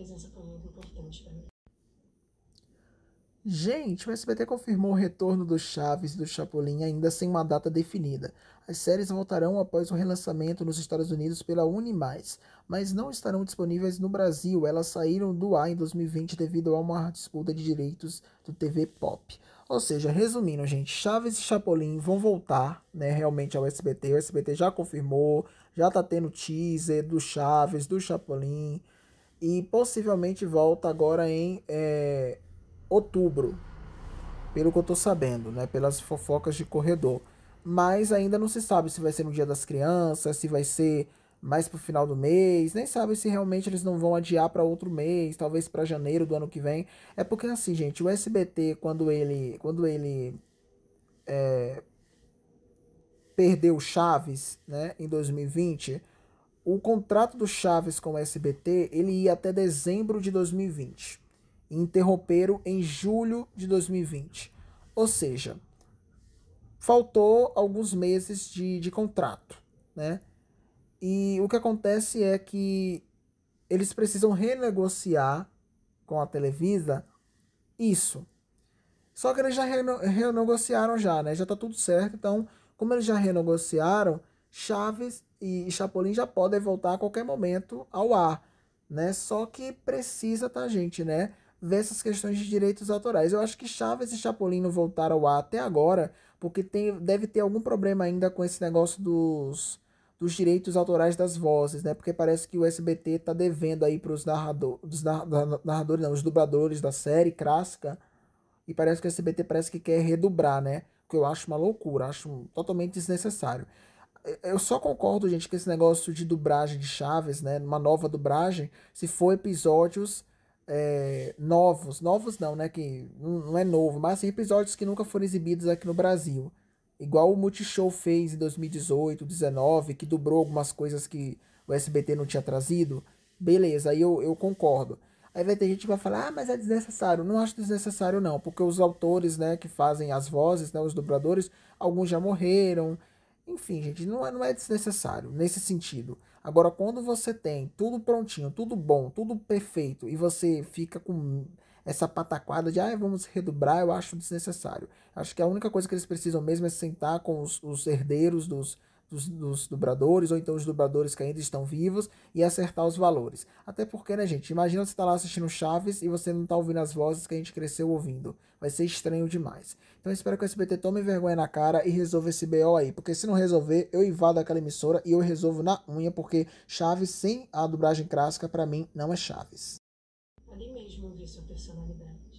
presença foi muito importante para mim. Gente, o SBT confirmou o retorno do Chaves e do Chapolin ainda sem uma data definida. As séries voltarão após o relançamento nos Estados Unidos pela Unimais, mas não estarão disponíveis no Brasil. Elas saíram do ar em 2020 devido a uma disputa de direitos do TV Pop. Ou seja, resumindo, gente, Chaves e Chapolin vão voltar, né, realmente ao SBT. O SBT já confirmou, já tá tendo teaser do Chaves, do Chapolin e possivelmente volta agora em é, outubro, pelo que eu tô sabendo, né? Pelas fofocas de corredor. Mas ainda não se sabe se vai ser no Dia das Crianças, se vai ser mais pro final do mês, nem sabe se realmente eles não vão adiar para outro mês, talvez para janeiro do ano que vem. É porque assim, gente, o SBT quando ele quando ele é, perdeu Chaves, né, em 2020, o contrato do Chaves com o SBT ele ia até dezembro de 2020 e interromperam em julho de 2020. Ou seja, faltou alguns meses de, de contrato, né? E o que acontece é que eles precisam renegociar com a Televisa isso. Só que eles já reno, renegociaram já, né? Já tá tudo certo. Então, como eles já renegociaram, Chaves e Chapolin já podem voltar a qualquer momento ao ar, né? Só que precisa, tá, gente, né? Ver essas questões de direitos autorais. Eu acho que Chaves e Chapolin não voltaram ao ar até agora, porque tem, deve ter algum problema ainda com esse negócio dos, dos direitos autorais das vozes, né? Porque parece que o SBT tá devendo aí para os narrador, narradores, não, os dubladores da série clássica, e parece que o SBT parece que quer redubrar, né? que eu acho uma loucura, acho totalmente desnecessário eu só concordo, gente, que esse negócio de dublagem de Chaves, né? Uma nova dublagem, se for episódios é, novos. Novos não, né? Que não é novo, mas assim, episódios que nunca foram exibidos aqui no Brasil. Igual o Multishow fez em 2018, 2019, que dublou algumas coisas que o SBT não tinha trazido. Beleza, aí eu, eu concordo. Aí vai ter gente que vai falar, ah, mas é desnecessário. Não acho desnecessário, não, porque os autores, né, que fazem as vozes, né, os dubladores, alguns já morreram, enfim, gente, não é, não é desnecessário nesse sentido. Agora, quando você tem tudo prontinho, tudo bom, tudo perfeito, e você fica com essa pataquada de ah, vamos redobrar, eu acho desnecessário. Acho que a única coisa que eles precisam mesmo é sentar com os, os herdeiros dos, dos, dos, dubladores, ou então os dubladores que ainda estão vivos, e acertar os valores. Até porque, né, gente? Imagina você estar tá lá assistindo Chaves e você não tá ouvindo as vozes que a gente cresceu ouvindo. Vai ser estranho demais. Então espero que o SBT tome vergonha na cara e resolva esse BO aí. Porque se não resolver, eu invado aquela emissora e eu resolvo na unha, porque Chaves sem a dublagem clássica, para mim, não é Chaves. Ali mesmo vi sua personalidade.